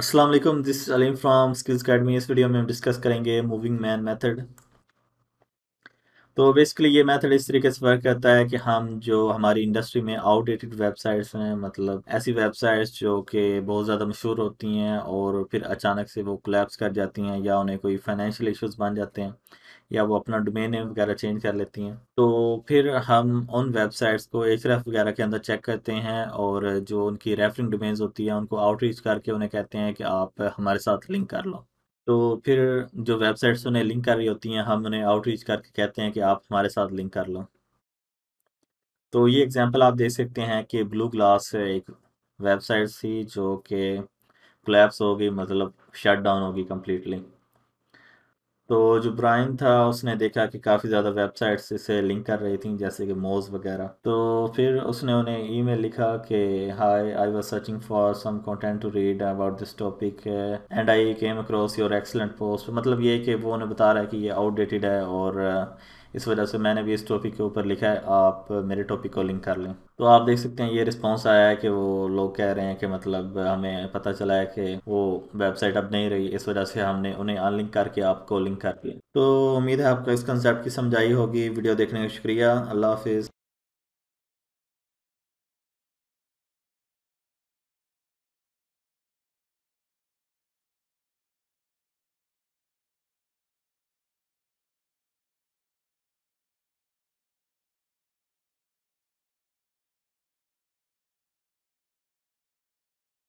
Aslam this Aleem from skills academy इस video में हम डिस्कस करेंगे मूविंग मैन मेथड तो बेसिकली ये मेथड इस तरीके से वर्क करता है कि हम जो हमारी इंडस्ट्री में आउटडेटेड वेबसाइट्स हैं मतलब ऐसी वेबसाइट्स जो कि बहुत ज़्यादा मशहूर होती हैं और फिर अचानक से वो क्लैप्स कर जाती हैं या उन्हें कोई फाइनेंशियल इश्यूज बन जाते हैं या वो अपना डोमेन नेम वगैरह चेंज कर लेती हैं तो फिर हम उन वेबसाइट्स को एच वगैरह के अंदर चेक करते हैं और जो उनकी रेफरिंग डोमेन्स होती है उनको आउटरीच करके उन्हें कहते हैं कि आप हमारे साथ लिंक कर लो तो फिर जो वेबसाइट्स उन्हें लिंक कर रही होती हैं हम उन्हें आउटरीच करके कहते हैं कि आप हमारे साथ लिंक कर लो तो ये एग्जांपल आप देख सकते हैं कि ब्लू ग्लास एक वेबसाइट थी जो कि क्लैप्स हो गई मतलब शट डाउन होगी कम्प्लीटली तो जो ब्राइन था उसने देखा कि काफ़ी ज़्यादा वेबसाइट्स इसे लिंक कर रही थी जैसे कि मोज वगैरह तो फिर उसने उन्हें ईमेल लिखा कि hi I was searching for some content to read about this topic and I came across your excellent post मतलब ये कि वो उन्हें बता रहा है कि ये आउटडेटेड है और uh, इस वजह से मैंने भी इस टॉपिक के ऊपर लिखा है आप मेरे टॉपिक को लिंक कर लें तो आप देख सकते हैं ये रिस्पॉन्स आया है कि वो लोग कह रहे हैं कि मतलब हमें पता चला है कि वो वेबसाइट अब नहीं रही इस वजह से हमने उन्हें अनलिंक करके आपको लिंक कर दिया तो उम्मीद है आपको इस कंसेप्ट की समझाई होगी वीडियो देखने का शुक्रिया अल्लाह हाफिज़